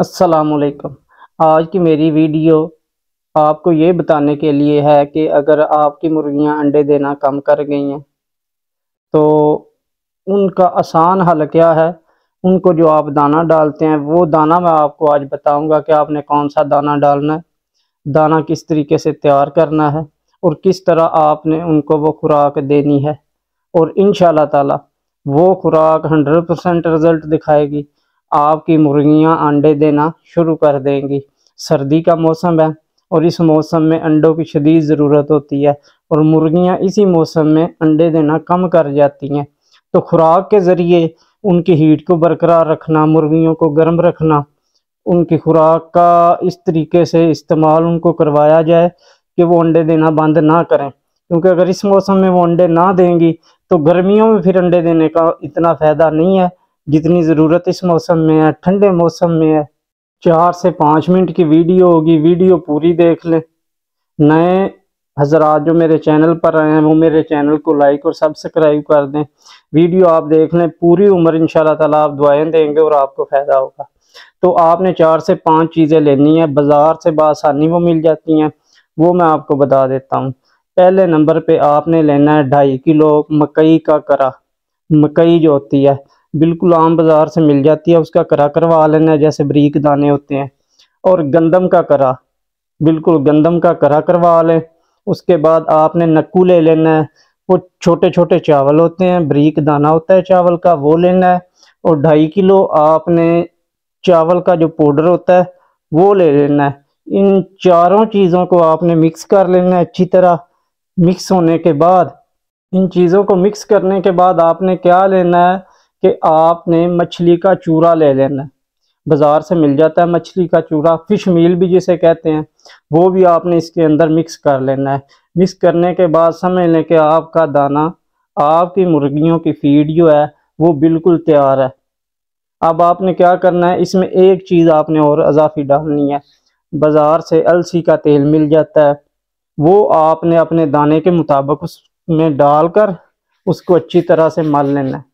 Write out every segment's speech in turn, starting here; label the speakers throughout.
Speaker 1: असलकम आज की मेरी वीडियो आपको ये बताने के लिए है कि अगर आपकी मुर्गियां अंडे देना कम कर गई हैं तो उनका आसान हल क्या है उनको जो आप दाना डालते हैं वो दाना मैं आपको आज बताऊंगा कि आपने कौन सा दाना डालना है दाना किस तरीके से तैयार करना है और किस तरह आपने उनको वो खुराक देनी है और इन ताला वो खुराक हंड्रेड परसेंट रिज़ल्ट दिखाएगी आपकी मुर्गियां अंडे देना शुरू कर देंगी सर्दी का मौसम है और इस मौसम में अंडों की शदीद ज़रूरत होती है और मुर्गियां इसी मौसम में अंडे देना कम कर जाती हैं तो खुराक के ज़रिए उनकी हीट को बरकरार रखना मुर्गियों को गर्म रखना उनकी खुराक का इस तरीके से इस्तेमाल उनको करवाया जाए कि वो अंडे देना बंद ना करें क्योंकि अगर इस मौसम में वो अंडे ना देंगी तो गर्मियों में फिर अंडे देने का इतना फ़ायदा नहीं है जितनी ज़रूरत इस मौसम में है ठंडे मौसम में है चार से पाँच मिनट की वीडियो होगी वीडियो पूरी देख लें नए हजरात जो मेरे चैनल पर आए हैं वो मेरे चैनल को लाइक और सब्सक्राइब कर दें वीडियो आप देख लें पूरी उम्र इन तला आप दुआएँ देंगे और आपको फ़ायदा होगा तो आपने चार से पाँच चीज़ें लेनी है बाज़ार से बसानी वो मिल जाती हैं वो मैं आपको बता देता हूँ पहले नंबर पे आपने लेना है ढाई किलो मकई का करा मकई जो होती है बिल्कुल आम बाज़ार से मिल जाती है उसका करा करवा लेना जैसे बरीक दाने होते हैं और गंदम का करा बिल्कुल गंदम का करा करवा लें उसके बाद आपने नक्कू ले लेना है वो छोटे छोटे चावल होते हैं बरीक दाना होता है चावल का वो लेना है और ढाई किलो आपने चावल का जो पाउडर होता है वो ले लेना है इन चारों चीज़ों को आपने मिक्स कर लेना है अच्छी तरह मिक्स होने के बाद इन चीज़ों को मिक्स करने के बाद आपने क्या लेना है कि आपने मछली का चूरा ले लेना बाज़ार से मिल जाता है मछली का चूरा फिश मील भी जिसे कहते हैं वो भी आपने इसके अंदर मिक्स कर लेना है मिक्स करने के बाद समझ लें कि आपका दाना आपकी मुर्गियों की फीड जो है वो बिल्कुल तैयार है अब आपने क्या करना है इसमें एक चीज़ आपने और अजाफी डालनी है बाज़ार से अलसी का तेल मिल जाता है वो आपने अपने दाने के मुताबिक उसमें डालकर उसको अच्छी तरह से मल लेना है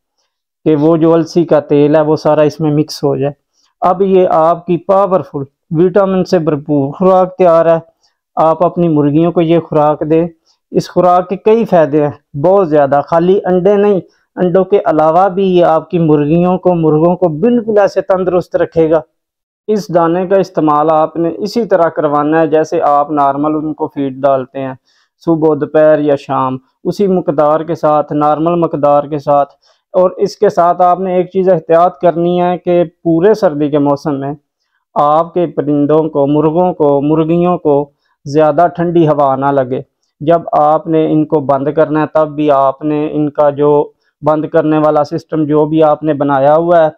Speaker 1: कि वो जो अलसी का तेल है वो सारा इसमें मिक्स हो जाए अब ये आपकी पावरफुल विटामिन से भरपूर खुराक तैयार है आप अपनी मुर्गियों को ये खुराक दें इस खुराक के कई फ़ायदे हैं बहुत ज़्यादा खाली अंडे नहीं अंडों के अलावा भी ये आपकी मुर्गियों को मुर्गों को बिल्कुल ऐसे तंदुरुस्त रखेगा इस दाने का इस्तेमाल आपने इसी तरह करवाना है जैसे आप नॉर्मल उनको फीड डालते हैं सुबह दोपहर या शाम उसी मकदार के साथ नॉर्मल मकदार के साथ और इसके साथ आपने एक चीज़ एहतियात करनी है कि पूरे सर्दी के मौसम में आपके परिंदों को मुर्गों को मुर्गियों को ज़्यादा ठंडी हवा ना लगे जब आपने इनको बंद करना है तब भी आपने इनका जो बंद करने वाला सिस्टम जो भी आपने बनाया हुआ है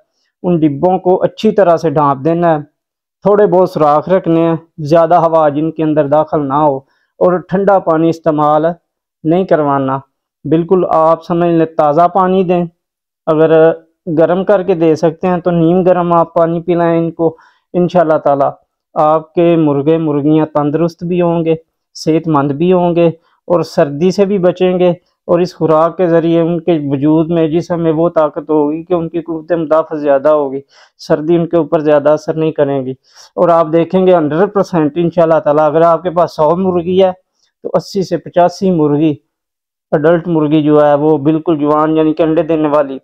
Speaker 1: उन डिब्बों को अच्छी तरह से ढांप देना है थोड़े बहुत सुराख रखने हैं ज़्यादा हवा जिनके अंदर दाखिल ना हो और ठंडा पानी इस्तेमाल नहीं करवाना बिल्कुल आप समझ लें ताज़ा पानी दें अगर गर्म करके दे सकते हैं तो नीम गर्म आप पानी पिलाएं इनको इन ताला आपके मुर्गे मुर्गियाँ तंदरुस्त भी होंगे सेहतमंद भी होंगे और सर्दी से भी बचेंगे और इस खुराक के ज़रिए उनके वजूद में जिसम में वो ताकत होगी कि उनकी कुत मुदाफ़ ज़्यादा होगी सर्दी उनके ऊपर ज़्यादा असर नहीं करेंगी और आप देखेंगे हंड्रेड परसेंट इन शाह अगर आपके पास सौ मुर्गी है तो अस्सी से पचासी मुर्गी अडल्ट मुर्गी जो है वो बिल्कुल जवान यानी कि अंडे देने वाली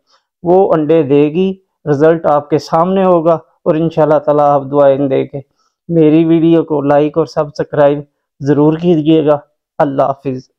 Speaker 1: वो अंडे देगी रिज़ल्ट आपके सामने होगा और इन ताला आप दुआएं देंगे मेरी वीडियो को लाइक और सब्सक्राइब ज़रूर कीजिएगा अल्लाह हाफिज़